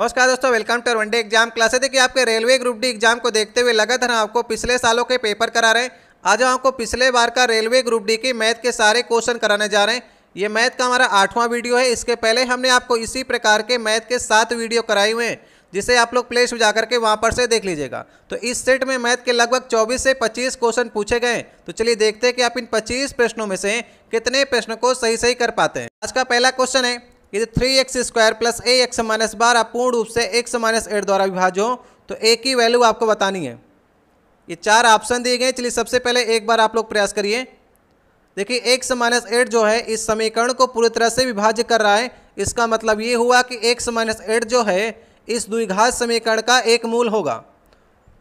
नमस्कार दोस्तों welcome to one day exam class है देखिए आपके रेलवे ग्रुप डी एग्जाम को देखते हुए लगातार आपको पिछले सालों के पेपर करा रहे हैं आज हम आपको पिछले बार का रेलवे ग्रुप डी के मैथ के सारे क्वेश्चन कराने जा रहे हैं ये मैथ का हमारा आठवां वीडियो है इसके पहले हमने आपको इसी प्रकार के मैथ के सात वीडियो कराए हुए हैं जिसे आप लोग प्ले जाकर के वहाँ पर से देख लीजिएगा तो इस सेट में मैथ के लगभग 24 से 25 क्वेश्चन पूछे गए तो चलिए देखते हैं कि आप इन 25 प्रश्नों में से कितने प्रश्नों को सही सही कर पाते हैं आज का पहला क्वेश्चन है यदि three X square plus A X minus बारह पूर्ण रूप से एक्स माइनस एट द्वारा विभाज हो तो ए की वैल्यू आपको बतानी है ये चार ऑप्शन दिए गए चलिए सबसे पहले एक बार आप लोग प्रयास करिए देखिए एक्स माइनस एट जो है इस समीकरण को पूरी तरह से विभाज्य कर रहा है इसका मतलब ये हुआ कि एक्स माइनस एट जो है इस द्विघात समीकरण का एक मूल होगा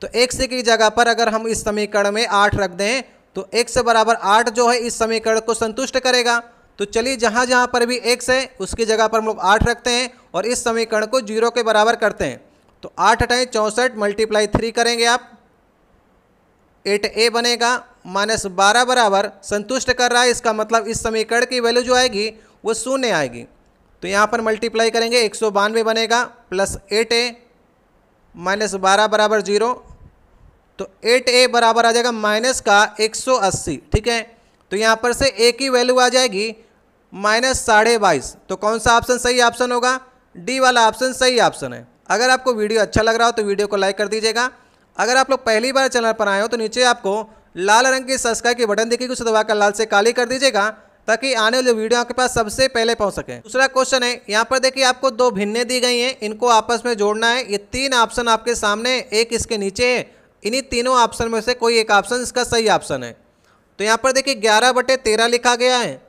तो एक्स की जगह पर अगर हम इस समीकरण में आठ रख दें तो एक्स बराबर आठ जो है इस समीकरण को संतुष्ट करेगा तो चलिए जहाँ जहाँ पर भी एक्स है उसकी जगह पर हम लोग आठ रखते हैं और इस समीकरण को जीरो के बराबर करते हैं तो आठ हटाएँ चौंसठ मल्टीप्लाई थ्री करेंगे आप एट ए बनेगा माइनस बारह बराबर संतुष्ट कर रहा है इसका मतलब इस समीकरण की वैल्यू जो आएगी वो शून्य आएगी तो यहाँ पर मल्टीप्लाई करेंगे एक सौ बानवे बनेगा प्लस एट ए माइनस बारह बराबर जीरो तो एट ए बराबर आ जाएगा माइनस का एक सौ अस्सी ठीक है तो यहाँ पर से ए की वैल्यू आ जाएगी माइनस साढ़े बाईस तो कौन सा ऑप्शन सही ऑप्शन होगा डी वाला ऑप्शन सही ऑप्शन है अगर आपको वीडियो अच्छा लग रहा हो तो वीडियो को लाइक कर दीजिएगा अगर आप लोग पहली बार चैनल पर आए हो तो नीचे आपको लाल रंग की सब्सक्राइब की बटन देखिए उसे दबाकर लाल से काली कर दीजिएगा ताकि आने वाली वीडियो आपके पास सबसे पहले पहुंच सके दूसरा क्वेश्चन है यहाँ पर देखिए आपको दो भिन्ने दी गई हैं इनको आपस में जोड़ना है ये तीन ऑप्शन आपके सामने एक इसके नीचे है इन्हीं तीनों ऑप्शन में से कोई एक ऑप्शन इसका सही ऑप्शन है तो यहाँ पर देखिए ग्यारह बटे तेरह लिखा गया है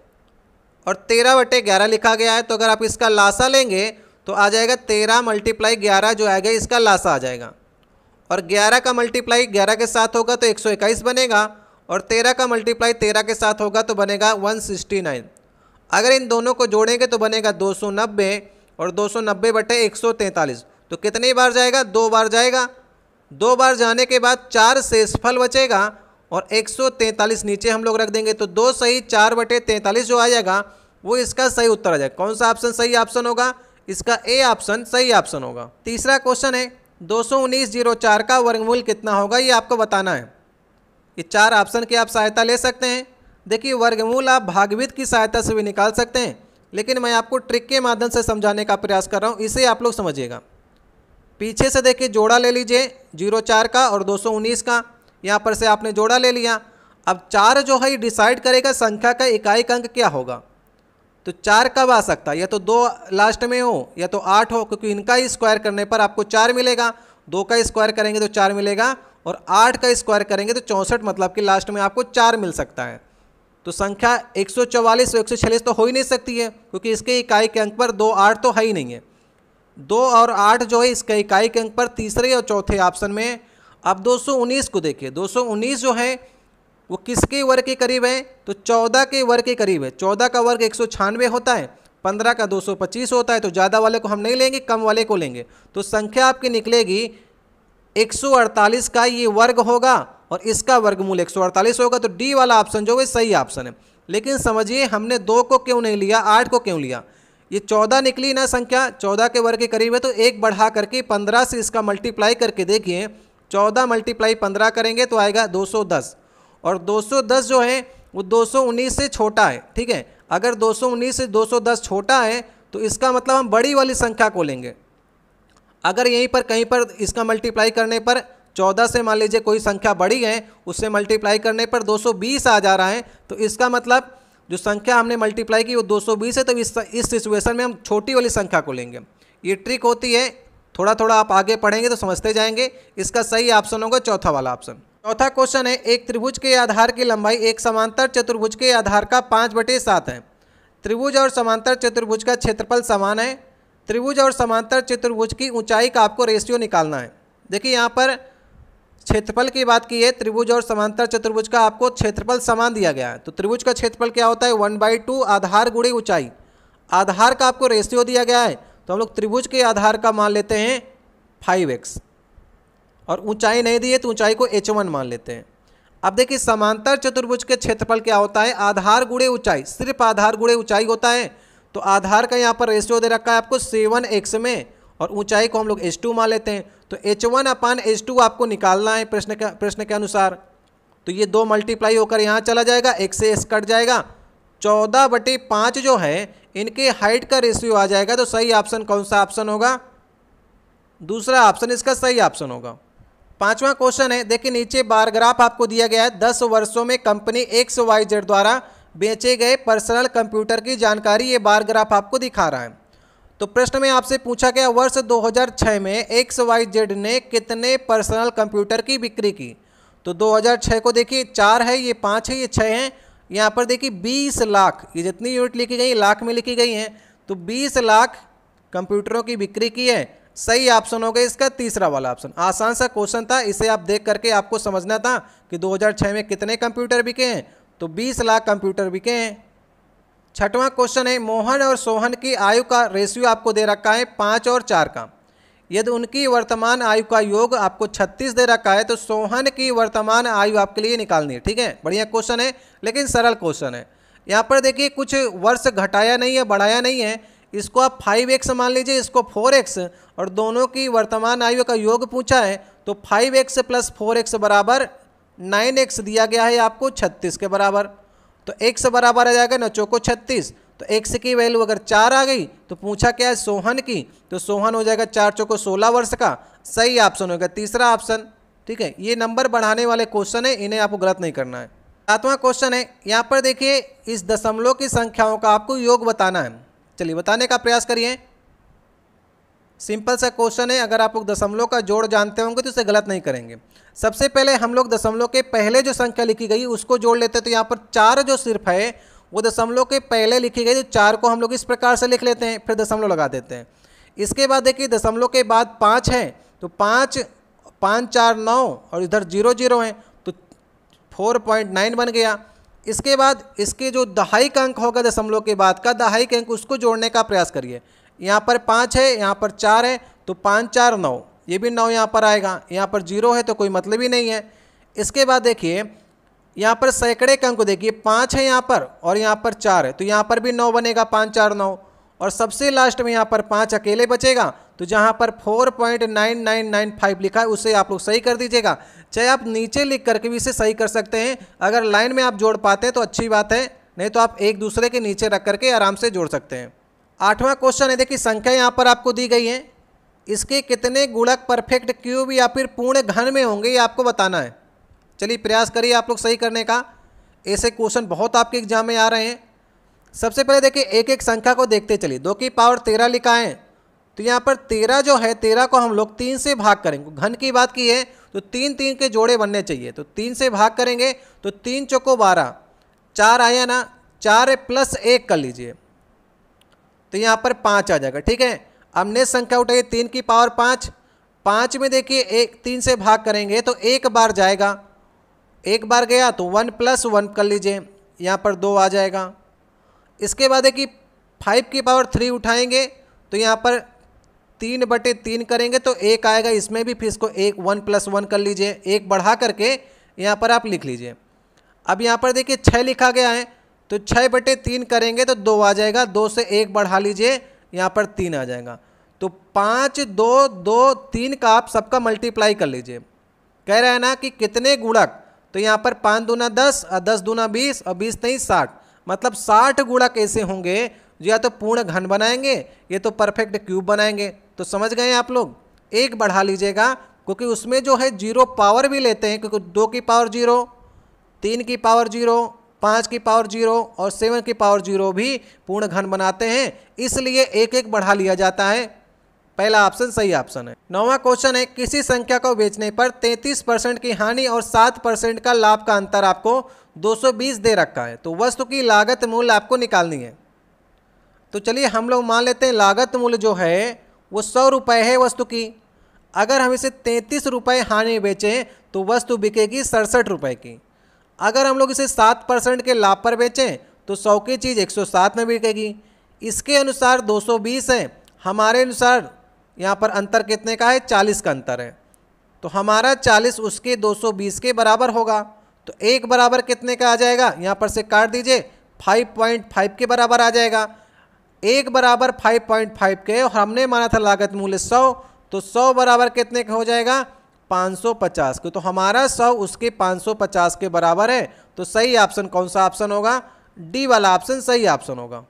और तेरह बटे ग्यारह लिखा गया है तो अगर आप इसका लासा लेंगे तो आ जाएगा तेरह मल्टीप्लाई ग्यारह जो आएगा इसका लासा आ जाएगा और ग्यारह का मल्टीप्लाई ग्यारह के साथ होगा तो एक सौ इक्कीस बनेगा और तेरह का मल्टीप्लाई तेरह के साथ होगा तो बनेगा वन सिक्सटी नाइन अगर इन दोनों को जोड़ेंगे तो बनेगा दो सौ नब्बे और दो सौ नब्बे बटे एक सौ तैंतालीस तो कितनी बार जाएगा दो बार जाएगा दो बार जाने के बाद चार शेषफल बचेगा और 143 नीचे हम लोग रख देंगे तो दो सही चार बटे तैंतालीस जो आ जाएगा वो इसका सही उत्तर आ जाएगा कौन सा ऑप्शन सही ऑप्शन होगा इसका ए ऑप्शन सही ऑप्शन होगा तीसरा क्वेश्चन है दो चार का वर्गमूल कितना होगा ये आपको बताना है ये चार ऑप्शन की आप सहायता ले सकते हैं देखिए वर्गमूल आप भागविद की सहायता से भी निकाल सकते हैं लेकिन मैं आपको ट्रिक के माध्यम से समझाने का प्रयास कर रहा हूँ इसे आप लोग समझिएगा पीछे से देखिए जोड़ा ले लीजिए जीरो चार का और दो सौ उन्नीस का यहाँ पर से आपने जोड़ा ले लिया अब चार जो है डिसाइड करेगा संख्या का इकाई अंक क्या होगा तो चार कब आ सकता है या तो दो लास्ट में हो या तो आठ हो क्योंकि इनका स्क्वायर करने पर आपको चार मिलेगा दो का स्क्वायर करेंगे तो चार मिलेगा और आठ का स्क्वायर करेंगे तो चौंसठ मतलब कि लास्ट में आपको चार मिल सकता है तो संख्या 144 और छियालीस तो हो ही नहीं सकती है क्योंकि इसके इकाई के अंक पर दो आठ तो है ही नहीं है दो और आठ जो है इसके इकाई के अंक पर तीसरे और चौथे ऑप्शन में अब 219 को देखिए 219 जो है वो किसके वर्ग के करीब है तो 14 के वर्ग के करीब है 14 का वर्ग एक होता है 15 का 225 होता है तो ज़्यादा वाले को हम नहीं लेंगे कम वाले को लेंगे तो संख्या आपकी निकलेगी 148 का ये वर्ग होगा और इसका वर्गमूल 148 होगा तो डी वाला ऑप्शन जो है सही ऑप्शन है लेकिन समझिए हमने दो को क्यों नहीं लिया आठ को क्यों लिया ये चौदह निकली ना संख्या चौदह के वर्ग के करीब है तो एक बढ़ा करके पंद्रह से इसका मल्टीप्लाई करके देखिए चौदह मल्टीप्लाई पंद्रह करेंगे तो आएगा दो सौ दस और दो सौ दस जो है वो दो सौ उन्नीस से छोटा है ठीक है अगर दो सौ उन्नीस से दो सौ दस छोटा है तो इसका मतलब हम बड़ी वाली संख्या को लेंगे अगर यहीं पर कहीं पर इसका मल्टीप्लाई करने पर चौदह से मान लीजिए कोई संख्या बड़ी है उससे मल्टीप्लाई करने पर 220 आ जा रहा है तो इसका मतलब जो संख्या हमने मल्टीप्लाई की वो 220 है तो इस इस सिचुएशन में हम छोटी वाली संख्या को लेंगे ये ट्रिक होती है थोड़ा थोड़ा आप आगे पढ़ेंगे तो समझते जाएंगे इसका सही ऑप्शन होगा चौथा वाला ऑप्शन चौथा क्वेश्चन है एक त्रिभुज के आधार की लंबाई एक समांतर चतुर्भुज के आधार का पाँच बटे सात है त्रिभुज और समांतर चतुर्भुज का क्षेत्रफल समान है त्रिभुज और समांतर चतुर्भुज की ऊंचाई का आपको रेशियो निकालना है देखिए यहाँ पर क्षेत्रफल की बात की है त्रिभुज और समांतर चतुर्भुज का आपको क्षेत्रफल समान दिया गया है तो त्रिभुज का क्षेत्रफल क्या होता है वन बाई टू आधार गुड़ी ऊंचाई आधार का आपको रेशियो दिया गया है तो हम लोग त्रिभुज के आधार का मान लेते हैं फाइव एक्स और ऊंचाई नहीं दी है तो ऊंचाई को एच वन मान लेते हैं अब देखिए समांतर चतुर्भुज के क्षेत्रफल क्या होता है आधार गुड़े ऊंचाई सिर्फ आधार गुड़े ऊंचाई होता है तो आधार का यहाँ पर रेशियो दे रखा है आपको सेवन एक्स में और ऊंचाई को हम लोग एच टू मान लेते हैं तो H one upon H two आपको निकालना है प्रश्न के प्रश्न के अनुसार तो ये दो मल्टीप्लाई होकर यहाँ चला जाएगा एक से एस कट जाएगा चौदह बटे पाँच जो है इनके हाइट का रेशियो आ जाएगा तो सही ऑप्शन कौन सा ऑप्शन होगा दूसरा ऑप्शन इसका सही ऑप्शन होगा पांचवा क्वेश्चन है देखिए नीचे बार ग्राफ आपको दिया गया है दस वर्षों में कंपनी एक्स वाई जेड द्वारा बेचे गए पर्सनल कंप्यूटर की जानकारी ये बार ग्राफ आपको दिखा रहा है तो प्रश्न में आपसे पूछा गया वर्ष 2006 में एक्स वाई जेड ने कितने पर्सनल कंप्यूटर की बिक्री की तो 2006 को देखिए चार है ये पाँच है ये छः हैं यहाँ पर देखिए बीस लाख ये जितनी यूनिट लिखी गई लाख में लिखी गई हैं तो बीस लाख कंप्यूटरों की बिक्री की है सही ऑप्शन होगा इसका तीसरा वाला ऑप्शन आसान सा क्वेश्चन था इसे आप देख करके आपको समझना था कि 2006 में कितने कंप्यूटर बिके हैं तो 20 लाख कंप्यूटर बिके हैं छठवां क्वेश्चन है मोहन और सोहन की आयु का रेशियो आपको दे रखा है पाँच और चार का यदि उनकी वर्तमान आयु का योग आपको 36 दे रखा है तो सोहन की वर्तमान आयु आपके लिए निकालनी है ठीक है बढ़िया क्वेश्चन है लेकिन सरल क्वेश्चन है यहाँ पर देखिए कुछ वर्ष घटाया नहीं है बढ़ाया नहीं है इसको आप फाइव एक्स मान लीजिए इसको फोर एक्स और दोनों की वर्तमान आयु का योग पूछा है तो five X plus four X बराबर नाइन एक्स दिया गया है आपको छत्तीस के बराबर तो एक्स बराबर आ जाएगा नचो को छत्तीस तो एक्स की वैल्यू अगर चार आ गई तो पूछा क्या है सोहन की तो सोहन हो जाएगा चार चौको सोलह वर्ष का सही ऑप्शन होगा तीसरा ऑप्शन ठीक है ये नंबर बढ़ाने वाले क्वेश्चन है इन्हें आपको गलत नहीं करना है सातवां क्वेश्चन है यहाँ पर देखिए इस दशमलव की संख्याओं का आपको योग बताना है चलिए बताने का प्रयास करिए सिंपल सा क्वेश्चन है अगर आप लोग दशमलव का जोड़ जानते होंगे तो उसे गलत नहीं करेंगे सबसे पहले हम लोग दशमलव के पहले जो संख्या लिखी गई उसको जोड़ लेते हैं तो यहाँ पर चार जो सिर्फ है वो दशमलव के पहले लिखी गई तो चार को हम लोग इस प्रकार से लिख लेते हैं फिर दशमलव लगा देते हैं इसके बाद देखिए दशमलव के बाद पाँच है तो पाँच पाँच चार नौ और इधर जीरो जीरो हैं तो फोर पॉइंट नाइन बन गया इसके बाद इसके जो दहाई का अंक होगा दशमलव के बाद का दहाई के अंक उसको जोड़ने का प्रयास करिए यहाँ पर पाँच है यहाँ पर चार है तो पाँच चार नौ ये भी नौ यहाँ पर आएगा यहाँ पर जीरो है तो कोई मतलब ही नहीं है इसके बाद देखिए यहाँ पर सैकड़े के अंक देखिए पाँच है यहाँ पर और यहाँ पर चार है तो यहाँ पर भी नौ बनेगा पाँच चार नौ और सबसे लास्ट में यहाँ पर पाँच अकेले बचेगा तो जहाँ पर 4.9995 लिखा है उसे आप लोग सही कर दीजिएगा चाहे आप नीचे लिख करके भी इसे सही कर सकते हैं अगर लाइन में आप जोड़ पाते हैं तो अच्छी बात है नहीं तो आप एक दूसरे के नीचे रख करके आराम से जोड़ सकते हैं आठवां क्वेश्चन है देखिए संख्या यहाँ पर आपको दी गई है इसके कितने गुणक परफेक्ट क्यूब या फिर पूर्ण घन में होंगे ये आपको बताना है चलिए प्रयास करिए आप लोग सही करने का ऐसे क्वेश्चन बहुत आपके एग्जाम में आ रहे हैं सबसे पहले देखिए एक एक संख्या को देखते चलिए दो की पावर तेरह लिखा है तो यहाँ पर तेरह जो है तेरह को हम लोग तीन से भाग करेंगे घन की बात की है तो तीन तीन के जोड़े बनने चाहिए तो तीन से भाग करेंगे तो तीन चौको बारह चार आया ना चार प्लस एक कर लीजिए तो यहाँ पर पाँच आ जाएगा ठीक है अब नेक्स्ट संख्या उठाइए तीन की पावर पाँच पाँच में देखिए एक तीन से भाग करेंगे तो एक बार जाएगा एक बार गया तो वन प्लस वन कर लीजिए यहाँ पर दो आ जाएगा इसके बाद है कि फाइव की पावर थ्री उठाएंगे तो यहाँ पर तीन बटे तीन करेंगे तो एक आएगा इसमें भी फिर इसको एक वन प्लस वन कर लीजिए एक बढ़ा करके यहाँ पर आप लिख लीजिए अब यहाँ पर देखिए छः लिखा गया है तो छः बटे तीन करेंगे तो दो आ जाएगा दो से एक बढ़ा लीजिए यहाँ पर तीन आ जाएगा तो पाँच दो दो तीन का आप सबका मल्टीप्लाई कर लीजिए कह रहे हैं ना कि कितने गुणक तो यहाँ पर पाँच दूना दस और दस दूना बीस और बीस नहीं साठ मतलब साठ गुणा कैसे होंगे या तो पूर्ण घन बनाएंगे ये तो परफेक्ट क्यूब बनाएंगे तो समझ गए आप लोग एक बढ़ा लीजिएगा क्योंकि उसमें जो है जीरो पावर भी लेते हैं क्योंकि दो की पावर जीरो तीन की पावर जीरो पाँच की पावर जीरो और सेवन की पावर जीरो भी पूर्ण घन बनाते हैं इसलिए एक एक बढ़ा लिया जाता है पहला ऑप्शन सही ऑप्शन है नौवा क्वेश्चन है किसी संख्या को बेचने पर 33 परसेंट की हानि और 7 परसेंट का लाभ का अंतर आपको 220 दे रखा है तो वस्तु की लागत मूल्य आपको निकालनी है तो चलिए हम लोग मान लेते हैं लागत मूल्य जो है वो सौ रुपये है वस्तु की अगर हम इसे तैंतीस रुपये हानि बेचें तो वस्तु बिकेगी सड़सठ रुपये की अगर हम लोग इसे सात परसेंट के लाभ पर बेचें तो सौ की चीज़ एक सौ सात में बिकेगी इसके अनुसार दो सौ बीस है हमारे अनुसार यहाँ पर अंतर कितने का है चालीस का अंतर है तो हमारा चालीस उसके दो सौ बीस के बराबर होगा तो एक बराबर कितने का आ जाएगा यहाँ पर से काट दीजिए फाइव पॉइंट फाइव के बराबर आ जाएगा एक बराबर फाइव पॉइंट फाइव के और हमने माना था लागत मूल्य सौ तो सौ बराबर कितने का हो जाएगा 550 के तो हमारा सौ उसके 550 के बराबर है तो सही ऑप्शन कौन सा ऑप्शन होगा डी वाला ऑप्शन सही ऑप्शन होगा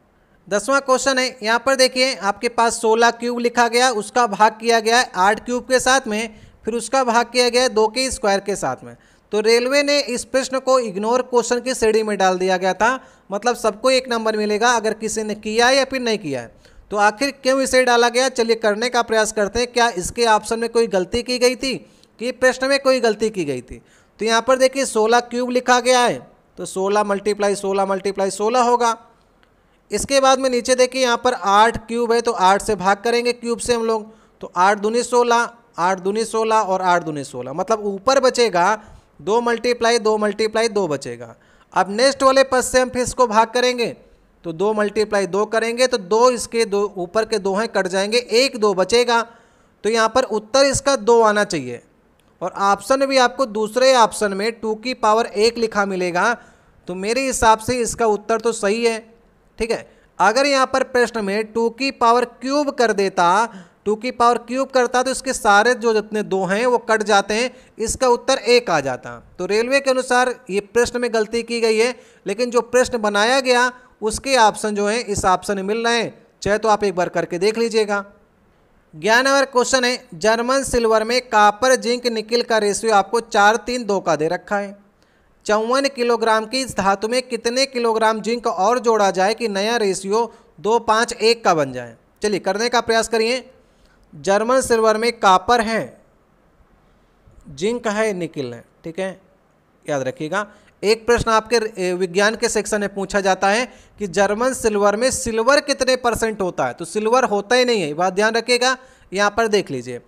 दसवां क्वेश्चन है यहाँ पर देखिए आपके पास सोलह क्यूब लिखा गया उसका भाग किया गया है आठ क्यूब के साथ में फिर उसका भाग किया गया है दो के स्क्वायर के साथ में तो रेलवे ने इस प्रश्न को इग्नोर क्वेश्चन की श्रेणी में डाल दिया गया था मतलब सबको एक नंबर मिलेगा अगर किसी ने किया है या फिर नहीं किया है तो आखिर क्यों इसे डाला गया चलिए करने का प्रयास करते हैं क्या इसके ऑप्शन में कोई गलती की गई थी कि प्रश्न में कोई गलती की गई थी तो यहाँ पर देखिए सोलह क्यूब लिखा गया है तो सोलह मल्टीप्लाई सोलह मल्टीप्लाई सोलह होगा इसके बाद में नीचे देखिए यहाँ पर आठ क्यूब है तो आठ से भाग करेंगे क्यूब से हम लोग तो आठ दूनी सोलह आठ दूनी सोलह और आठ दूनी सोलह मतलब ऊपर बचेगा दो मल्टीप्लाई दो मल्टीप्लाई दो बचेगा अब नेक्स्ट वाले पद से हम फिर इसको भाग करेंगे तो दो मल्टीप्लाई दो करेंगे तो दो इसके दो ऊपर के दो हैं कट जाएंगे एक दो बचेगा तो यहाँ पर उत्तर इसका दो आना चाहिए और ऑप्शन भी आपको दूसरे ऑप्शन में टू की पावर एक लिखा मिलेगा तो मेरे हिसाब से इसका उत्तर तो सही है ठीक है अगर यहाँ पर प्रश्न में टू की पावर क्यूब कर देता टू की पावर क्यूब करता तो इसके सारे जो जितने दो हैं वो कट जाते हैं इसका उत्तर एक आ जाता तो रेलवे के अनुसार ये प्रश्न में गलती की गई है लेकिन जो प्रश्न बनाया गया उसके ऑप्शन जो हैं इस ऑप्शन में मिल रहे हैं चाहे तो आप एक बार करके देख लीजिएगा नंबर क्वेश्चन है जर्मन सिल्वर में कापर जिंक निकिल का रेशियो आपको चार तीन दो का दे रखा है चौवन किलोग्राम की इस धातु में कितने किलोग्राम जिंक और जोड़ा जाए कि नया रेशियो दो पाँच एक का बन जाए चलिए करने का प्रयास करिए जर्मन सिल्वर में कापर है जिंक है निकिल है ठीक है याद रखिएगा एक प्रश्न आपके विज्ञान के सेक्शन में पूछा जाता है कि जर्मन सिल्वर में सिल्वर कितने परसेंट होता है तो सिल्वर होता ही नहीं है बात ध्यान रखिएगा यहाँ पर देख लीजिए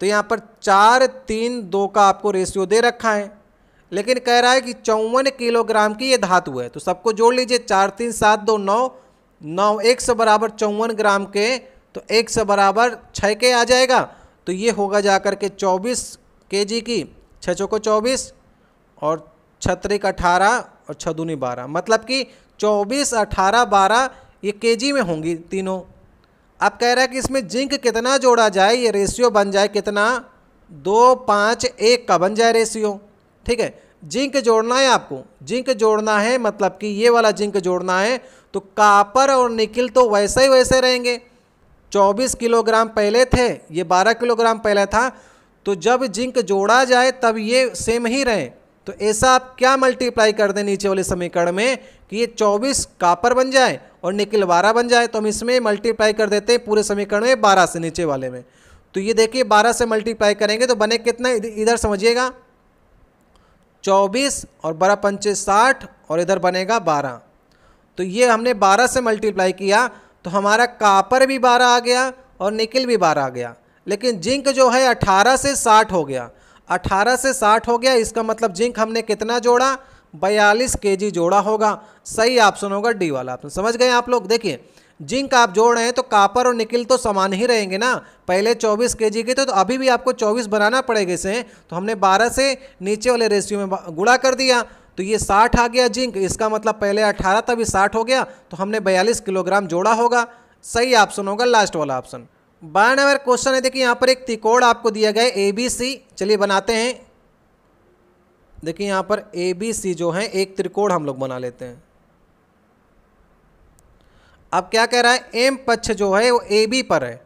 तो यहाँ पर चार तीन दो का आपको रेशियो दे रखा है लेकिन कह रहा है कि चौवन किलोग्राम की ये धातु है तो सबको जोड़ लीजिए चार तीन सात दो नौ नौ एक सौ बराबर चौवन ग्राम के तो एक सौ बराबर छः के आ जाएगा तो ये होगा जा कर के चौबीस के जी की छः चौको चौबीस और छत्रिक अठारह और छदूनी बारह मतलब कि चौबीस अठारह बारह ये जी में होंगी तीनों अब कह रहा है कि इसमें जिंक कितना जोड़ा जाए ये रेशियो बन जाए कितना दो पाँच एक का बन जाए रेशियो ठीक है जिंक जोड़ना है आपको जिंक जोड़ना है मतलब कि ये वाला जिंक जोड़ना है तो कापर और निकिल तो वैसे ही वैसे रहेंगे 24 किलोग्राम पहले थे ये 12 किलोग्राम पहले था तो जब जिंक जोड़ा जाए तब ये सेम ही रहे तो ऐसा आप क्या मल्टीप्लाई कर दें नीचे वाले समीकरण में कि ये 24 कापर बन जाए और निकिल 12 बन जाए तो हम इसमें मल्टीप्लाई कर देते हैं पूरे समीकरण में 12 से नीचे वाले में तो ये देखिए 12 से मल्टीप्लाई करेंगे तो बने कितना इधर समझिएगा चौबीस और बारह पंचे साठ और इधर बनेगा बारह तो ये हमने बारह से मल्टीप्लाई किया तो हमारा कापर भी बारह आ गया और निकिल भी बारह आ गया लेकिन जिंक जो है अठारह से साठ हो गया अठारह से साठ हो गया इसका मतलब जिंक हमने कितना जोड़ा बयालीस के जोड़ा होगा सही ऑप्शन होगा डी वाला ऑप्शन समझ गए आप लोग देखिए जिंक आप जोड़ रहे हैं तो कापर और निकिल तो समान ही रहेंगे ना पहले 24 के जी के तो, तो अभी भी आपको 24 बनाना पड़ेगा इसे तो हमने 12 से नीचे वाले रेशियो में गुड़ा कर दिया तो ये 60 आ गया जिंक इसका मतलब पहले 18 था अभी 60 हो गया तो हमने 42 किलोग्राम जोड़ा होगा सही ऑप्शन होगा लास्ट वाला ऑप्शन बारह नंबर क्वेश्चन है देखिए यहाँ पर एक तिकोड़ आपको दिया गया ए बी सी चलिए बनाते हैं देखिए यहाँ पर ए बी सी जो है एक त्रिकोण हम लोग बना लेते हैं अब क्या कह रहा है एम पक्ष जो है वो ए बी पर है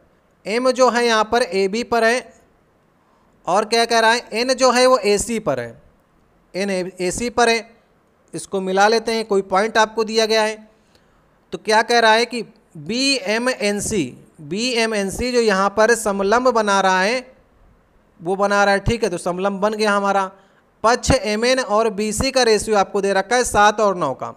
एम जो है यहाँ पर ए बी पर है और क्या कह रहा है एन जो है वो ए सी पर है एन ए सी पर है इसको मिला लेते हैं कोई पॉइंट आपको दिया गया है तो क्या कह रहा है कि B M N C B M N C जो यहाँ पर समलम्ब बना रहा है वो बना रहा है ठीक है तो समलम्ब बन गया हमारा पक्ष एम एन और बी सी का रेशियो आपको दे रखा है सात और नौ का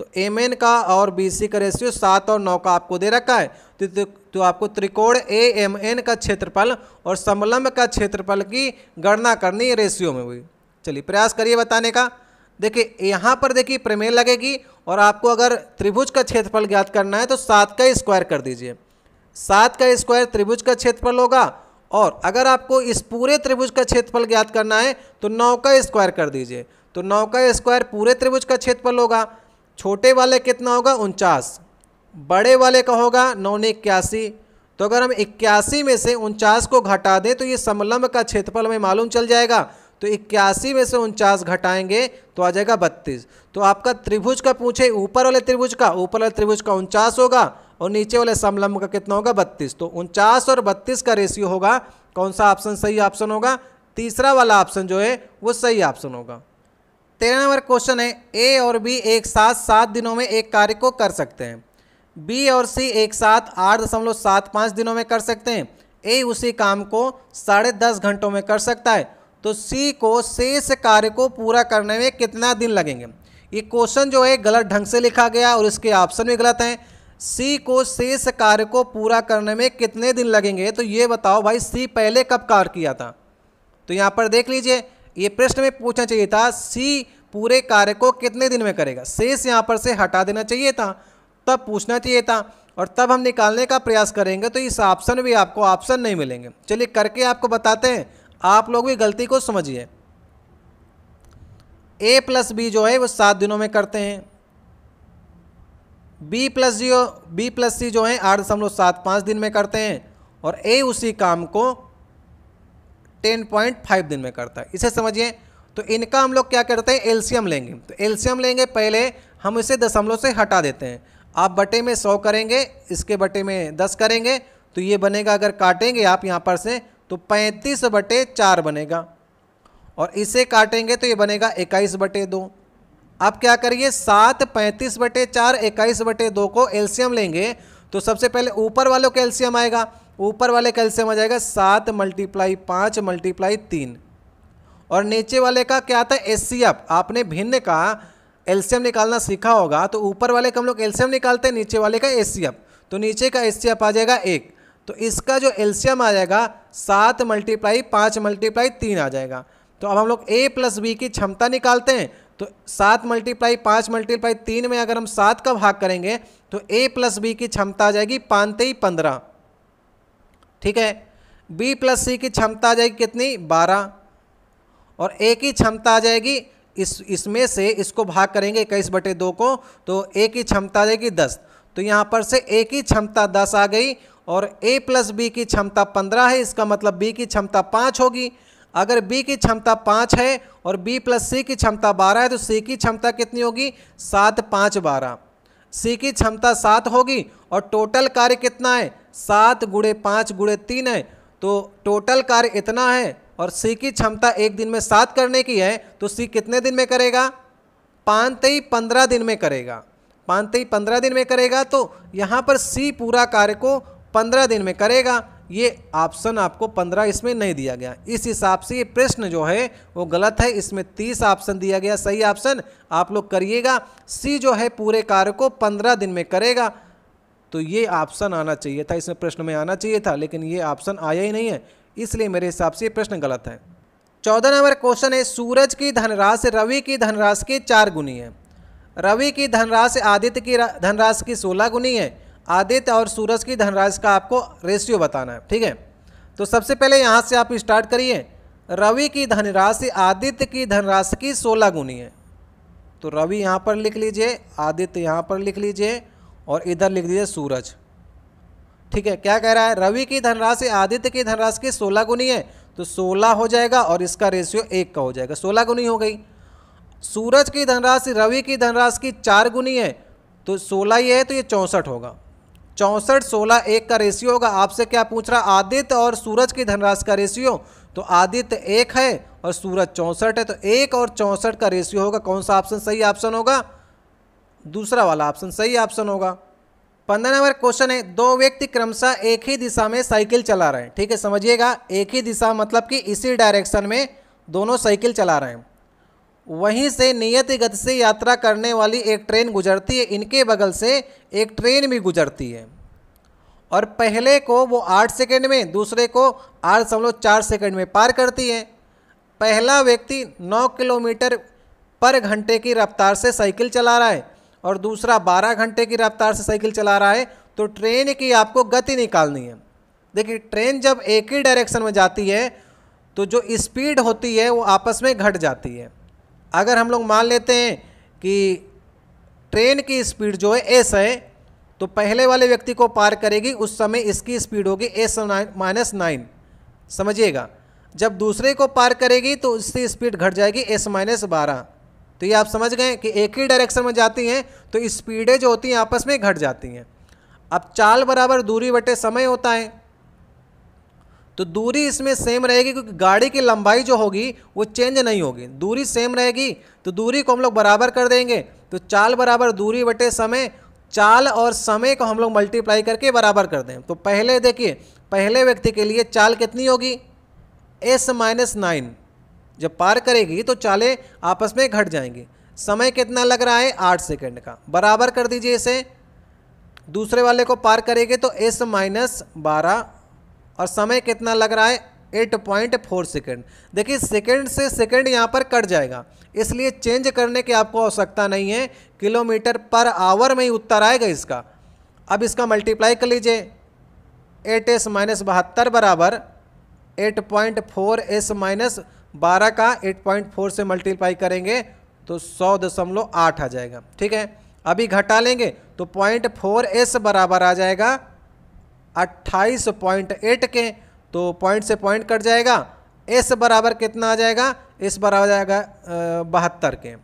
तो एम एन का और बी सी का रेशियो सात और नौ का आपको दे रखा है तो, तो, तो आपको त्रिकोण ए एम एन का क्षेत्रफल और समलम्ब का क्षेत्रफल की गणना करनी है रेशियो में हुई चलिए प्रयास करिए बताने का देखिए यहाँ पर देखिए प्रमेय लगेगी और आपको अगर त्रिभुज का क्षेत्रफल ज्ञात करना है तो सात का स्क्वायर कर दीजिए सात का स्क्वायर त्रिभुज का क्षेत्रफल होगा और अगर आपको इस पूरे त्रिभुज का क्षेत्रफल ज्ञात करना है तो नौ का स्क्वायर कर दीजिए तो नौ का स्क्वायर पूरे त्रिभुज का क्षेत्रफल होगा छोटे वाले कितना होगा उनचास बड़े वाले का होगा नौ ने इक्यासी तो अगर हम इक्यासी में से उनचास को घटा दें तो ये समलम्ब का क्षेत्रफल हमें मालूम चल जाएगा तो इक्यासी में से उनचास घटाएंगे तो आ जाएगा बत्तीस तो आपका त्रिभुज का पूछे ऊपर वाले त्रिभुज का ऊपर वाले त्रिभुज का उनचास होगा और नीचे वाले समलम्ब का कितना होगा बत्तीस तो उनचास और बत्तीस का रेशियो होगा कौन सा ऑप्शन सही ऑप्शन होगा तीसरा वाला ऑप्शन जो है वो सही ऑप्शन होगा तेरह नंबर क्वेश्चन है ए और बी एक साथ सात दिनों में एक कार्य को कर सकते हैं बी और सी एक साथ आठ दशमलव सात पाँच दिनों में कर सकते हैं ए उसी काम को साढ़े दस घंटों में कर सकता है तो सी को शेष कार्य को पूरा करने में कितना दिन लगेंगे ये क्वेश्चन जो है गलत ढंग से लिखा गया और इसके ऑप्शन भी गलत हैं सी को शेष कार्य को पूरा करने में कितने दिन लगेंगे तो ये बताओ भाई सी पहले कब कार्य किया था तो यहाँ पर देख लीजिए ये प्रश्न में पूछना चाहिए था सी पूरे कार्य को कितने दिन में करेगा शेष यहाँ पर से हटा देना चाहिए था तब पूछना चाहिए था और तब हम निकालने का प्रयास करेंगे तो इस ऑप्शन भी आपको ऑप्शन नहीं मिलेंगे चलिए करके आपको बताते हैं आप लोग भी गलती को समझिए ए प्लस बी जो है वो सात दिनों में करते हैं B plus G B plus C जो है आठ दशमलव सात पाँच दिन में करते हैं और ए उसी काम को टेन पॉइंट फाइव दिन में करता है इसे समझिए तो इनका हम लोग क्या करते हैं एल्शियम लेंगे तो एल्शियम लेंगे पहले हम इसे दशमलव से हटा देते हैं आप बटे में सौ करेंगे इसके बटे में दस करेंगे तो ये बनेगा अगर काटेंगे आप यहाँ पर से तो पैंतीस बटे चार बनेगा और इसे काटेंगे तो ये बनेगा इक्कीस बटे दो आप क्या करिए सात पैंतीस बटे चार इक्कीस बटे दो को एल्शियम लेंगे तो सबसे पहले ऊपर वालों का एल्शियम आएगा ऊपर वाले का आ जाएगा सात मल्टीप्लाई पाँच मल्टीप्लाई तीन और नीचे वाले का क्या आता है एस आपने भिन्न का एल्शियम निकालना सीखा होगा तो ऊपर वाले का हम लोग एल्शियम निकालते हैं नीचे वाले का एस तो नीचे का एस आ जाएगा एक तो इसका जो एल्शियम आ जाएगा सात मल्टीप्लाई पाँच मल्टीप्लाई तीन आ जाएगा तो अब हम लोग ए प्लस बी की क्षमता निकालते हैं तो सात मल्टीप्लाई पाँच मल्टीप्लाई तीन में अगर हम सात का भाग करेंगे तो ए प्लस बी की क्षमता आ जाएगी पानते ही पंद्रह ठीक है बी प्लस सी की क्षमता आ जाएगी कितनी बारह और ए की क्षमता आ जाएगी इस इसमें से इसको भाग करेंगे इक्कीस बटे दो को तो ए की क्षमता आ जाएगी दस तो यहाँ पर से ए की क्षमता दस आ गई और ए प्लस बी की क्षमता पंद्रह है इसका मतलब बी की क्षमता पाँच होगी अगर बी की क्षमता पाँच है और बी प्लस सी की क्षमता बारह है तो सी की क्षमता कितनी होगी सात पाँच बारह सी की क्षमता सात होगी और टोटल कार्य कितना है सात गुड़े पाँच गुड़े तीन है तो टोटल कार्य इतना है और सी की क्षमता एक दिन में सात करने की है तो सी कितने दिन में करेगा पाँच ही पंद्रह दिन में करेगा पाँच ही पंद्रह दिन में करेगा तो यहाँ पर सी पूरा कार्य को पंद्रह दिन में करेगा ये ऑप्शन आपको पंद्रह इसमें नहीं दिया गया इस हिसाब से ये प्रश्न जो है वो गलत है इसमें तीस ऑप्शन दिया गया सही ऑप्शन आप लोग करिएगा सी जो है पूरे कार्य को पंद्रह दिन में करेगा तो ये ऑप्शन आना चाहिए था इसमें प्रश्न में आना चाहिए था लेकिन ये ऑप्शन आया ही नहीं है इसलिए मेरे हिसाब से ये प्रश्न गलत है चौदह नंबर क्वेश्चन है सूरज की धनराशि रवि की धनराशि के चार गुनी है रवि की धनराशि आदित्य की धनराशि की सोलह गुनी है आदित्य और सूरज की धनराशि का आपको रेशियो बताना है ठीक है तो सबसे पहले यहाँ से आप स्टार्ट करिए रवि की धनराशि आदित्य की धनराशि की सोलह गुनी है तो रवि यहाँ पर लिख लीजिए आदित्य यहाँ पर लिख लीजिए और इधर लिख दीजिए सूरज ठीक है क्या कह रहा है रवि की धनराशि आदित्य की धनराशि की सोलह गुनी है तो सोलह हो जाएगा और इसका रेशियो एक का हो जाएगा सोलह गुनी हो गई सूरज की धनराशि रवि की धनराशि की चार गुनी है तो सोलह ये है तो ये चौंसठ होगा चौंसठ सोलह एक का रेशियो होगा आपसे क्या पूछ रहा आदित्य और सूरज की धनराशि का रेशियो तो आदित्य एक है और सूरज चौंसठ है तो एक और चौंसठ का रेशियो होगा कौन सा ऑप्शन सही ऑप्शन होगा दूसरा वाला ऑप्शन सही ऑप्शन होगा पंद्रह नंबर क्वेश्चन है दो व्यक्ति क्रमशः एक ही दिशा में साइकिल चला रहे हैं ठीक है समझिएगा एक ही दिशा मतलब कि इसी डायरेक्शन में दोनों साइकिल चला रहे हैं वहीं से नियत गति से यात्रा करने वाली एक ट्रेन गुजरती है इनके बगल से एक ट्रेन भी गुजरती है और पहले को वो आठ सेकेंड में दूसरे को आठ दशमलव चार सेकेंड में पार करती है पहला व्यक्ति नौ किलोमीटर पर घंटे की रफ्तार से साइकिल चला रहा है और दूसरा बारह घंटे की रफ्तार से साइकिल चला रहा है तो ट्रेन की आपको गति निकालनी है देखिए ट्रेन जब एक ही डायरेक्शन में जाती है तो जो स्पीड होती है वो आपस में घट जाती है अगर हम लोग मान लेते हैं कि ट्रेन की स्पीड जो है एस है तो पहले वाले व्यक्ति को पार करेगी उस समय इसकी स्पीड होगी एस माइनस नाइन समझिएगा जब दूसरे को पार करेगी तो उसकी स्पीड घट जाएगी एस माइनस बारह तो ये आप समझ गए कि एक ही डायरेक्शन में जाती हैं तो स्पीडें जो होती हैं आपस में घट जाती हैं अब चाल बराबर दूरी बटे समय होता है तो दूरी इसमें सेम रहेगी क्योंकि गाड़ी की लंबाई जो होगी वो चेंज नहीं होगी दूरी सेम रहेगी तो दूरी को हम लोग बराबर कर देंगे तो चाल बराबर दूरी बटे समय चाल और समय को हम लोग मल्टीप्लाई करके बराबर कर दें तो पहले देखिए पहले व्यक्ति के लिए चाल कितनी होगी एस माइनस नाइन जब पार करेगी तो चाले आपस में घट जाएंगे समय कितना लग रहा है आठ सेकेंड का बराबर कर दीजिए इसे दूसरे वाले को पार करेंगे तो एस माइनस बारह और समय कितना लग रहा है एट पॉइंट फोर सेकेंड देखिए सेकेंड से सेकेंड यहाँ पर कट जाएगा इसलिए चेंज करने की आपको आवश्यकता नहीं है किलोमीटर पर आवर में ही उत्तर आएगा इसका अब इसका मल्टीप्लाई कर लीजिए एट एस माइनस बहत्तर बराबर eight point four S minus 12 का 8.4 से मल्टीप्लाई करेंगे तो सौ दशमलव आठ आ जाएगा ठीक है अभी घटा लेंगे तो पॉइंट फोर एस बराबर आ जाएगा अट्ठाईस पॉइंट एट के तो पॉइंट से पॉइंट कट जाएगा एस बराबर कितना आ जाएगा एस बराबर आ जाएगा बहत्तर के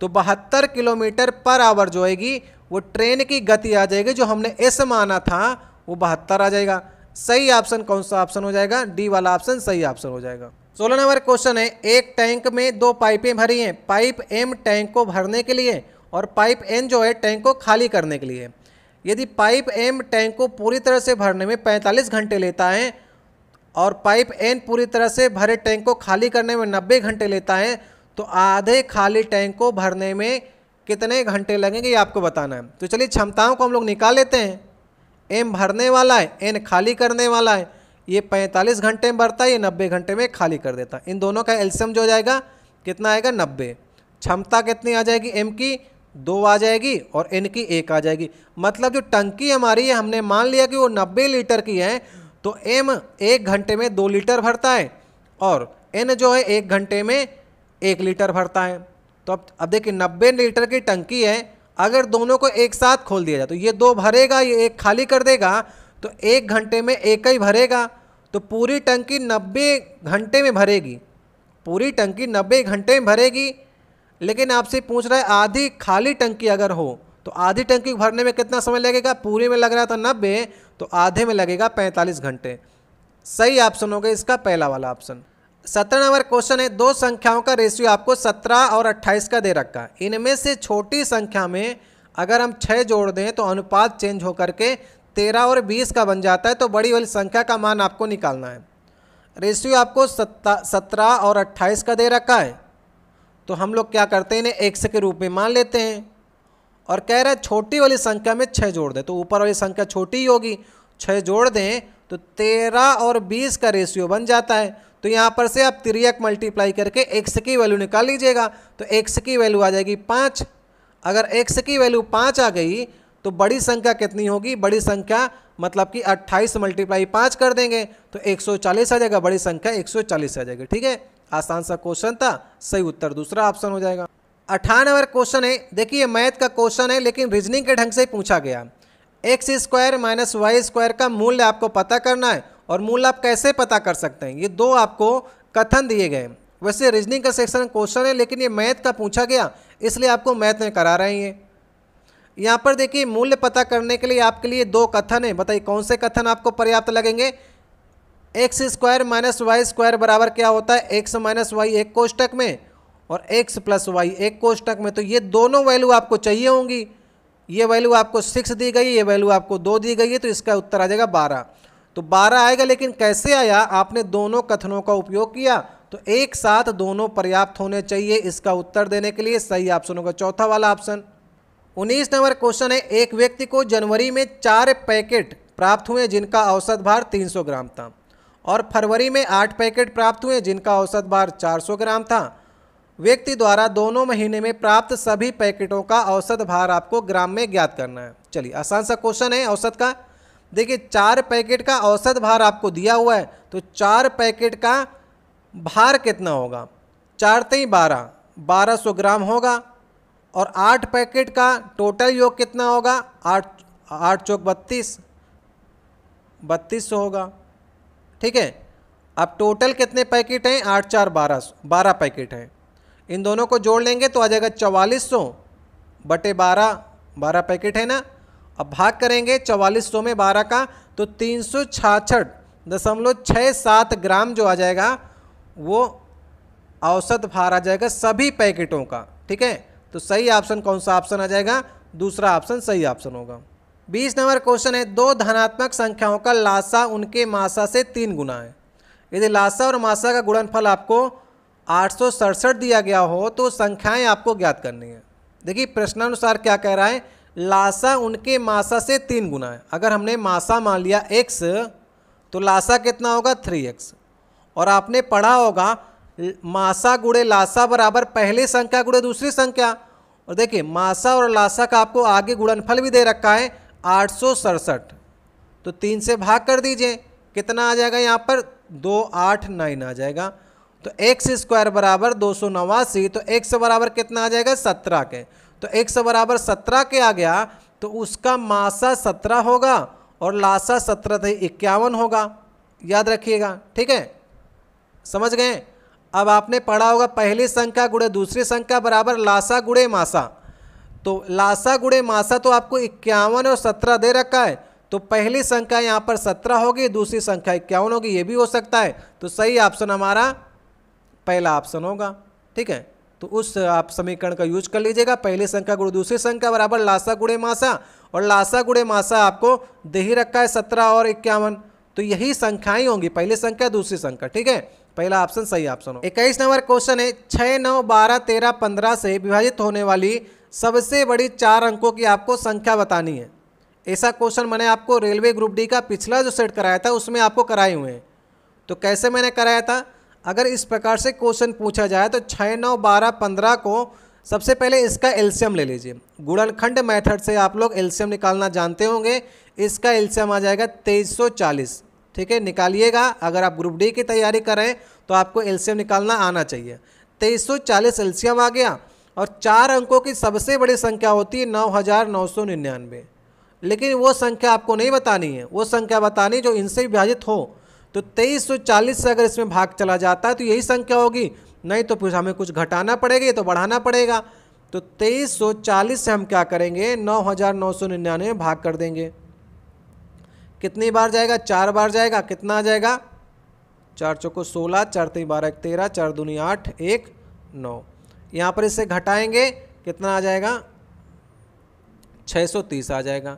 तो बहत्तर किलोमीटर पर आवर जो आएगी वो ट्रेन की गति आ जाएगी जो हमने एस माना था वो बहत्तर आ जाएगा सही ऑप्शन कौन सा ऑप्शन हो जाएगा डी वाला ऑप्शन सही ऑप्शन हो जाएगा सोलह नंबर क्वेश्चन है एक टैंक में दो पाइपें भरी हैं पाइप एम टैंक को भरने के लिए और पाइप एन जो है टैंक को खाली करने के लिए यदि पाइप एम टैंक को पूरी तरह से भरने में 45 घंटे लेता है और पाइप एन पूरी तरह से भरे टैंक को खाली करने में 90 घंटे लेता है तो आधे खाली टैंक को भरने में कितने घंटे लगेंगे ये आपको बताना है तो चलिए क्षमताओं को हम लोग निकाल लेते हैं एम भरने वाला है एन खाली करने वाला है ये 45 घंटे में भरता है ये 90 घंटे में खाली कर देता है इन दोनों का एल्सियम जो हो जाएगा कितना आएगा 90 क्षमता कितनी आ जाएगी एम की दो आ जाएगी और एन की एक आ जाएगी मतलब जो टंकी हमारी है हमने मान लिया कि वो 90 लीटर की है तो एम एक घंटे में दो लीटर भरता है और एन जो है एक घंटे में एक लीटर भरता है तो अब अब देखिए नब्बे लीटर की टंकी है अगर दोनों को एक साथ खोल दिया जाए तो ये दो भरेगा ये एक खाली कर देगा तो एक घंटे में एक ही भरेगा तो पूरी टंकी नब्बे घंटे में भरेगी पूरी टंकी नब्बे घंटे में भरेगी लेकिन आपसे पूछ रहा है आधी खाली टंकी अगर हो तो आधी टंकी भरने में कितना समय लगेगा पूरी में लग रहा था नब्बे तो आधे में लगेगा पैंतालीस घंटे सही ऑप्शन होगा इसका पहला वाला ऑप्शन सत्रह नंबर क्वेश्चन है दो संख्याओं का रेशियो आपको सत्रह और अट्ठाईस का दे रखा है इनमें से छोटी संख्या में अगर हम छः जोड़ दें तो अनुपात चेंज होकर के तेरह और बीस का बन जाता है तो बड़ी वाली संख्या का मान आपको निकालना है रेशियो आपको सत्ता सत्रह और अट्ठाईस का दे रखा है तो हम लोग क्या करते हैं इन्हें एक्स के रूप में मान लेते हैं और कह रहे हैं छोटी वाली संख्या में छः जोड़ दें तो ऊपर वाली संख्या छोटी ही होगी छः जोड़ दें तो तेरह और बीस का रेशियो बन जाता है तो यहाँ पर से आप तिरक मल्टीप्लाई करके एक्स की वैल्यू निकाल लीजिएगा तो एक्स की वैल्यू आ जाएगी पाँच अगर एक्स की वैल्यू पाँच आ गई तो बड़ी संख्या कितनी होगी बड़ी संख्या मतलब कि 28 मल्टीप्लाई पाँच कर देंगे तो 140 आ जाएगा बड़ी संख्या 140 आ जाएगी ठीक है आसान सा क्वेश्चन था सही उत्तर दूसरा ऑप्शन हो जाएगा अठानवे क्वेश्चन है देखिए मैथ का क्वेश्चन है लेकिन रीजनिंग के ढंग से पूछा गया X square minus Y square का मूल्य आपको पता करना है और मूल्य आप कैसे पता कर सकते हैं ये दो आपको कथन दिए गए वैसे रीजनिंग का सेक्शन क्वेश्चन है लेकिन ये मैथ का पूछा गया इसलिए आपको मैथ में करा रहे हैं यहाँ पर देखिए मूल्य पता करने के लिए आपके लिए दो कथन है बताइए कौन से कथन आपको पर्याप्त लगेंगे X square minus Y square बराबर क्या होता है एक्स माइनस वाई एक कोष्टक में और एक्स प्लस वाई एक कोष्टक में तो ये दोनों वैल्यू आपको चाहिए होंगी ये वैल्यू आपको सिक्स दी गई ये वैल्यू आपको दो दी गई है तो इसका उत्तर आ जाएगा बारह तो बारह आएगा लेकिन कैसे आया आपने दोनों कथनों का उपयोग किया तो एक साथ दोनों पर्याप्त होने चाहिए इसका उत्तर देने के लिए सही ऑप्शन होगा चौथा वाला ऑप्शन उन्नीस नंबर क्वेश्चन है एक व्यक्ति को जनवरी में चार पैकेट प्राप्त हुए जिनका औसत भार 300 ग्राम था और फरवरी में आठ पैकेट प्राप्त हुए जिनका औसत भार 400 ग्राम था व्यक्ति द्वारा दोनों महीने में प्राप्त सभी पैकेटों का औसत भार आपको ग्राम में ज्ञात करना है चलिए आसान सा क्वेश्चन है औसत का देखिए चार पैकेट का औसत भार आपको दिया हुआ है तो चार पैकेट का भार कितना होगा चार तई बारह बारह सौ ग्राम होगा और आठ पैकेट का टोटल योग कितना होगा आठ आठ चौक बत्तीस बत्तीस सौ होगा ठीक है अब टोटल कितने पैकेट हैं आठ चार बारह सौ बारह पैकेट हैं इन दोनों को जोड़ लेंगे तो आ जाएगा चवालीस सौ बटे बारह बारह पैकेट है ना अब भाग करेंगे चवालीस सौ में बारह का तो तीन सौ छाछठ दशमलव छः सात ग्राम जो आ जाएगा वो औसत भार आ जाएगा सभी पैकेटों का ठीक है तो सही ऑप्शन कौन सा ऑप्शन आ जाएगा दूसरा ऑप्शन सही ऑप्शन होगा बीस नंबर क्वेश्चन है दो धनात्मक संख्याओं का लाशा उनके मासा से तीन गुना है यदि लाशा और मासा का गुणनफल आपको आठ दिया गया हो तो संख्याएं आपको ज्ञात करनी है देखिए प्रश्नानुसार क्या कह रहा है लाशा उनके मासा से तीन गुना है अगर हमने मासा मान लिया एक्स तो लाशा कितना होगा थ्री एक्स और आपने पढ़ा होगा मासा गुड़े लाशा बराबर पहले संख्या गुड़े दूसरी संख्या और देखिए मासा और लासा का आपको आगे गुणनफल भी दे रखा है आठ तो तीन से भाग कर दीजिए कितना आ जाएगा यहाँ पर दो आठ नाइन आ जाएगा तो एक्स स्क्वायर बराबर दो सौ नवासी तो एक्स बराबर कितना आ जाएगा सत्रह के तो एक्स बराबर सत्रह के आ गया तो उसका मासा सत्रह होगा और लासा सत्रह थे इक्यावन होगा याद रखिएगा ठीक है समझ गए अब आपने पढ़ा होगा पहली संख्या गुड़े दूसरी संख्या बराबर लासा गुड़े मासा तो लासा गुड़े मासा तो आपको इक्यावन और सत्रह दे रखा है तो पहली संख्या यहाँ पर सत्रह होगी दूसरी संख्या इक्यावन होगी ये भी हो सकता है तो सही ऑप्शन हमारा पहला ऑप्शन होगा ठीक है तो उस आप समीकरण का यूज कर लीजिएगा पहली संख्या गुड़े दूसरी संख्या बराबर लासा गुड़े मासा और लासा गुड़े मासा आपको दे ही रखा है सत्रह और इक्यावन तो यही संख्याएं होंगी पहली संख्या दूसरी संख्या ठीक है पहला ऑप्शन सही ऑप्शन हो इक्कीस नंबर क्वेश्चन है छः नौ बारह तेरह पंद्रह से विभाजित होने वाली सबसे बड़ी चार अंकों की आपको संख्या बतानी है ऐसा क्वेश्चन मैंने आपको रेलवे ग्रुप डी का पिछला जो सेट कराया था उसमें आपको कराए हुए हैं तो कैसे मैंने कराया था अगर इस प्रकार से क्वेश्चन पूछा जाए तो छः नौ बारह पंद्रह को सबसे पहले इसका एल्शियम ले लीजिए गुड़नखंड मेथड से आप लोग एल्शियम निकालना जानते होंगे इसका एल्शियम आ जाएगा तेईस सौ चालीस ठीक है निकालिएगा अगर आप ग्रुप डी की तैयारी करें तो आपको एलसीएम निकालना आना चाहिए तेईस सौ चालीस एलसीएम आ गया और चार अंकों की सबसे बड़ी संख्या होती है नौ हज़ार नौ सौ निन्यानवे लेकिन वो संख्या आपको नहीं बतानी है वो संख्या बतानी जो इनसे विभाजित हो तो तेईस सौ चालीस से अगर इसमें भाग चला जाता है तो यही संख्या होगी नहीं तो फिर हमें कुछ घटाना पड़ेगा तो बढ़ाना पड़ेगा तो तेईस सौ चालीस से हम क्या करेंगे नौ हज़ार नौ सौ निन्यानवे भाग कर देंगे कितनी बार जाएगा चार बार जाएगा कितना आ जाएगा चार चौको सोलह चार तीन बारह एक तेरह चार दूनी आठ एक नौ यहाँ पर इसे घटाएंगे कितना आ जाएगा 630 आ जाएगा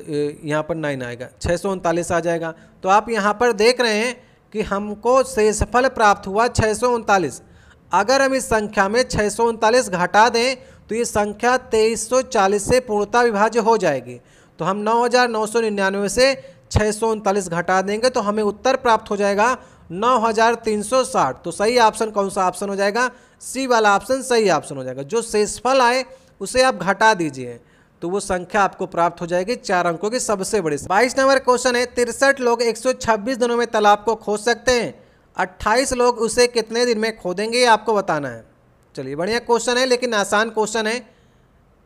तो यहाँ पर नाइन आएगा छः आ जाएगा तो आप यहाँ पर देख रहे हैं कि हमको शेषफल प्राप्त हुआ छः अगर हम इस संख्या में छः घटा दें तो ये संख्या 2340 से पूर्णता विभाज्य हो जाएगी तो हम 9999 से छः सौ उनतालीस घटा देंगे तो हमें उत्तर प्राप्त हो जाएगा नौ हज़ार तीन सौ साठ तो सही ऑप्शन कौन सा ऑप्शन हो जाएगा सी वाला ऑप्शन सही ऑप्शन हो जाएगा जो शेषफल आए उसे आप घटा दीजिए तो वो संख्या आपको प्राप्त हो जाएगी चार अंकों की सबसे बड़ी बाईस नंबर क्वेश्चन है तिरसठ लोग 126 दिनों में तालाब को खोद सकते हैं 28 लोग उसे कितने दिन में खोदेंगे ये आपको बताना है चलिए बढ़िया क्वेश्चन है लेकिन आसान क्वेश्चन है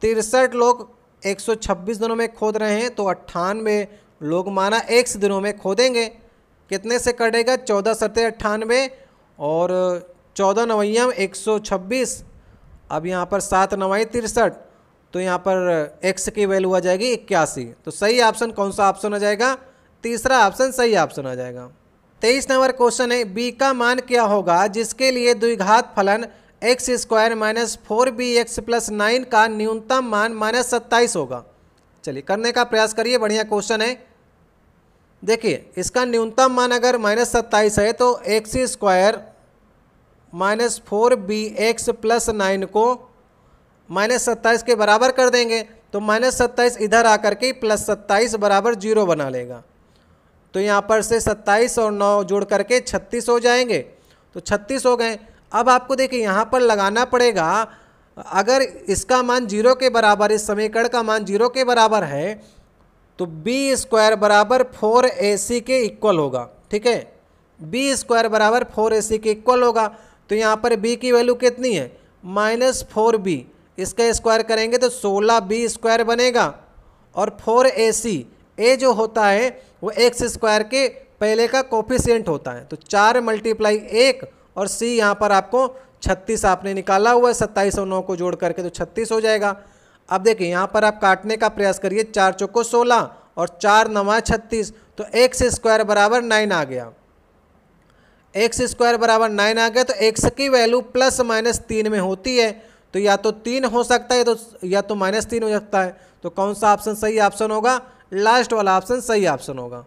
तिरसठ लोग 126 दिनों में खोद रहे हैं तो अट्ठानवे लोग माना एक्स दिनों में खोदेंगे कितने से कटेगा चौदह सतह अट्ठानवे और चौदह नवैया एक सौ छब्बीस अब यहाँ पर सात नवाई तिरसठ तो यहाँ पर एक्स की वैल्यू आ जाएगी इक्यासी तो सही ऑप्शन कौन सा ऑप्शन आ जाएगा तीसरा ऑप्शन सही ऑप्शन आ जाएगा तेईस नंबर क्वेश्चन है बी का मान क्या होगा जिसके लिए द्विघात फलन X square minus four B X plus nine का न्यूनतम मान माइनस सत्ताईस होगा चलिए करने का प्रयास करिए बढ़िया क्वेश्चन है देखिए इसका न्यूनतम मान अगर माइनस सत्ताईस है तो X square minus four B X plus nine को माइनस सत्ताईस के बराबर कर देंगे तो माइनस सत्ताईस इधर आकर के प्लस सत्ताईस बराबर जीरो बना लेगा तो यहाँ पर से सत्ताईस और नौ जोड़ करके छत्तीस हो जाएंगे तो छत्तीस हो गए अब आपको देखिए यहाँ पर लगाना पड़ेगा अगर इसका मान जीरो के बराबर इस समीकरण का मान जीरो के बराबर है तो बी स्क्वायर बराबर फोर ए सी के इक्वल होगा ठीक है बी स्क्वायर बराबर फोर ए सी के इक्वल होगा तो यहाँ पर बी की वैल्यू कितनी है माइनस फोर बी इसका स्क्वायर करेंगे तो सोलह बी स्क्वायर बनेगा और फोर ए सी ए जो होता है वो एक्स स्क्वायर के पहले का कोफिशियंट होता है तो चार मल्टीप्लाई एक और सी यहाँ पर आपको छत्तीस आपने निकाला हुआ है सत्ताईस और नौ को जोड़ करके तो छत्तीस हो जाएगा अब देखिए यहाँ पर आप काटने का प्रयास करिए चार चौको सोलह और चार नवा छत्तीस तो एक से स्क्वायर बराबर नाइन आ गया एक से स्क्वायर बराबर नाइन आ गया तो एक्स की वैल्यू प्लस माइनस तीन में होती है तो या तो तीन हो सकता है तो या तो माइनस तीन हो सकता है तो कौन सा ऑप्शन सही ऑप्शन होगा लास्ट वाला ऑप्शन सही ऑप्शन होगा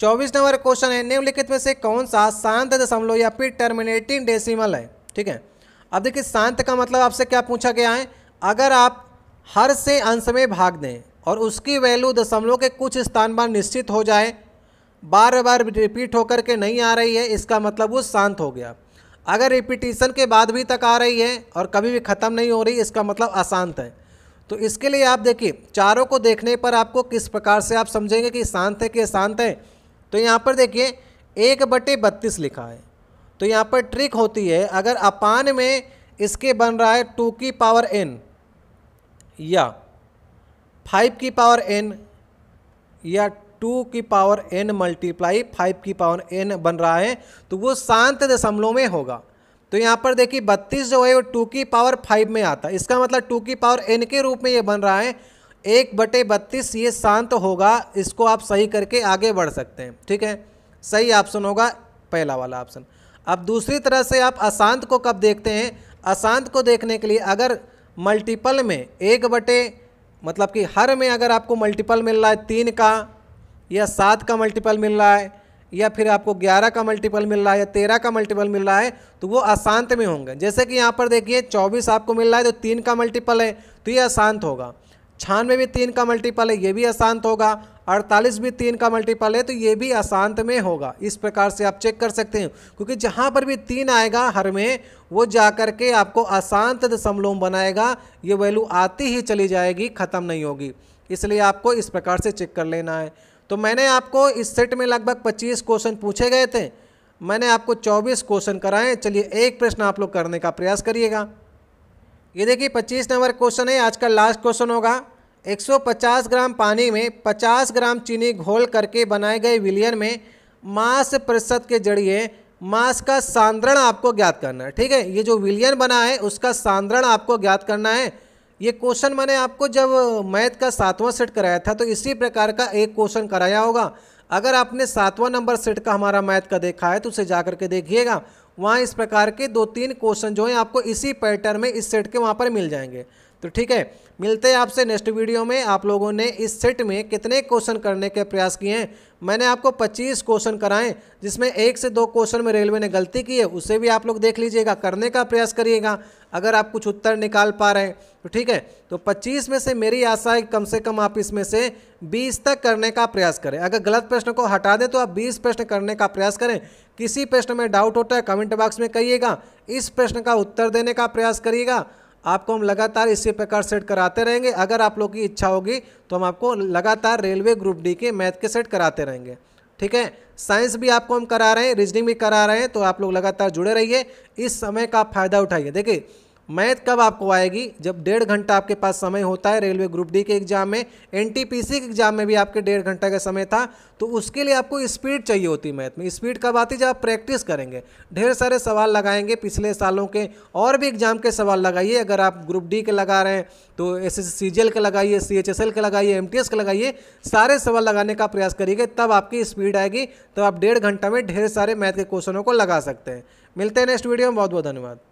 चौबीस नंबर क्वेश्चन है निम्नलिखित में से कौन सा शांत दशमलव या फिर टर्मिनेटिंग डेसिमल है ठीक है अब देखिए शांत का मतलब आपसे क्या पूछा गया है अगर आप हर से अंश में भाग दें और उसकी वैल्यू दशमलव के कुछ स्थान पर निश्चित हो जाए बार बार रिपीट होकर के नहीं आ रही है इसका मतलब वो शांत हो गया अगर रिपीटिशन के बाद भी तक आ रही है और कभी भी ख़त्म नहीं हो रही इसका मतलब अशांत है तो इसके लिए आप देखिए चारों को देखने पर आपको किस प्रकार से आप समझेंगे कि शांत है कि शांत है तो यहाँ पर देखिए एक बटे बत्तीस लिखा है तो यहाँ पर ट्रिक होती है अगर अपान में इसके बन रहा है टू की पावर एन या फाइव की पावर एन या टू की पावर एन मल्टीप्लाई फाइव की पावर एन बन रहा है तो वो शांत दशमलव में होगा तो यहाँ पर देखिए बत्तीस जो है वो टू की पावर फाइव में आता है इसका मतलब टू की पावर एन के रूप में ये बन रहा है एक बटे बत्तीस ये शांत होगा इसको आप सही करके आगे बढ़ सकते हैं ठीक है सही ऑप्शन होगा पहला वाला ऑप्शन अब दूसरी तरह से आप अशांत को कब देखते हैं अशांत को देखने के लिए अगर मल्टीपल में एक बटे मतलब कि हर में अगर आपको मल्टीपल मिल रहा है तीन का या सात का मल्टीपल मिल रहा है या फिर आपको ग्यारह का मल्टीपल मिल रहा है या तेरह का मल्टीपल मिल रहा है तो वो अशांत में होंगे जैसे कि यहाँ पर देखिए चौबीस आपको मिल रहा है तो तीन का मल्टीपल है तो ये अशांत होगा छानवे भी तीन का मल्टीपल है ये भी अशांत होगा अड़तालीस भी तीन का मल्टीपल है तो ये भी अशांत में होगा इस प्रकार से आप चेक कर सकते हैं क्योंकि जहाँ पर भी तीन आएगा हर में वो जा कर के आपको अशांत दशमलव बनाएगा ये वैल्यू आती ही चली जाएगी ख़त्म नहीं होगी इसलिए आपको इस प्रकार से चेक कर लेना है तो मैंने आपको इस सेट में लगभग पच्चीस क्वेश्चन पूछे गए थे मैंने आपको चौबीस क्वेश्चन कराए चलिए एक प्रश्न आप लोग करने का प्रयास करिएगा ये देखिए 25 नंबर क्वेश्चन है आज का लास्ट क्वेश्चन होगा 150 ग्राम पानी में 50 ग्राम चीनी घोल करके बनाए गए विलियन में मास प्रतिशत के जरिए मास का सांद्रण आपको ज्ञात करना है ठीक है ये जो विलियन बना है उसका सांद्रण आपको ज्ञात करना है ये क्वेश्चन मैंने आपको जब मैथ का सातवां सेट कराया था तो इसी प्रकार का एक क्वेश्चन कराया होगा अगर आपने सातवां नंबर सेट का हमारा मैथ का देखा है तो उसे जा करके देखिएगा वहाँ इस प्रकार के दो तीन क्वेश्चन जो हैं आपको इसी पैटर्न में इस सेट के वहाँ पर मिल जाएंगे तो ठीक है मिलते हैं आपसे नेक्स्ट वीडियो में आप लोगों ने इस सेट में कितने क्वेश्चन करने के प्रयास किए हैं मैंने आपको 25 क्वेश्चन कराएं जिसमें एक से दो क्वेश्चन में रेलवे ने गलती की है उसे भी आप लोग देख लीजिएगा करने का प्रयास करिएगा अगर आप कुछ उत्तर निकाल पा रहे हैं तो ठीक है तो 25 में से मेरी आशा है कम से कम आप इसमें से 20 तक करने का प्रयास करें अगर गलत प्रश्न को हटा दें तो आप 20 प्रश्न करने का प्रयास करें किसी प्रश्न में डाउट होता है कमेंट बॉक्स में कहिएगा इस प्रश्न का उत्तर देने का प्रयास करिएगा आपको हम लगातार इसी प्रकार सेट कराते रहेंगे अगर आप लोग की इच्छा होगी तो हम आपको लगातार रेलवे ग्रुप डी के मैथ के सेट कराते रहेंगे ठीक है साइंस भी आपको हम करा रहे हैं रीजनिंग भी करा रहे हैं तो आप लोग लगातार जुड़े रहिए इस समय का फ़ायदा उठाइए देखिए मैथ कब आपको आएगी जब डेढ़ घंटा आपके पास समय होता है रेलवे ग्रुप डी के एग्जाम में एनटीपीसी के एग्जाम में भी आपके डेढ़ घंटा का समय था तो उसके लिए आपको स्पीड चाहिए होती मैथ में स्पीड कब आती जब आप प्रैक्टिस करेंगे ढेर सारे सवाल लगाएंगे पिछले सालों के और भी एग्जाम के सवाल लगाइए अगर आप ग्रुप डी के लगा रहे हैं तो एस एस सी के लगाइए सी एच एस एल के लगाइए एम टी एस के लगाइए सारे सवाल लगाने का प्रयास करिएगा तब आपकी स्पीड आएगी तब आप डेढ़ घंटा में ढेर सारे मैथ के क्वेश्चनों को लगा सकते हैं मिलते हैं नेक्स्ट वीडियो में बहुत बहुत धन्यवाद